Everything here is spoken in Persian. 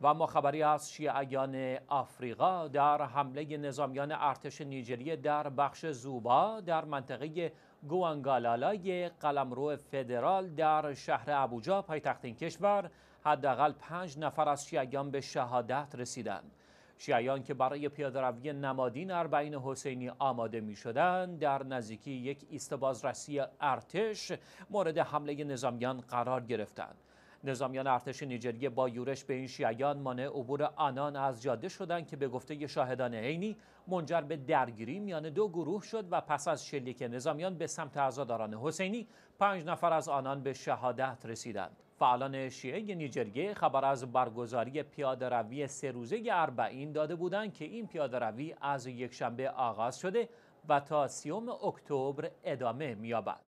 و اما خبری از شیعیان آفریقا در حمله نظامیان ارتش نیجریه در بخش زوبا در منطقه گوانگالالای قلمرو فدرال در شهر ابوجا پایتخت این کشور حداقل پنج نفر از شیعیان به شهادت رسیدند شیعیان که برای پیادهروی نمادین اربعین حسینی آماده می شدند در نزدیکی یک ایست بازرسی ارتش مورد حمله نظامیان قرار گرفتند نظامیان ارتش نیجریه با یورش به این شیعیان مانع عبور آنان از جاده شدند که به گفته شاهدان عینی منجر به درگیری میان دو گروه شد و پس از شلیک نظامیان به سمت عزاداران حسینی پنج نفر از آنان به شهادت رسیدند فعالان شیعه نیجریه خبر از برگزاری پیاده روی سه روزه اربعین داده بودند که این پیاده روی از یکشنبه آغاز شده و تا سیوم اکتبر ادامه مییابد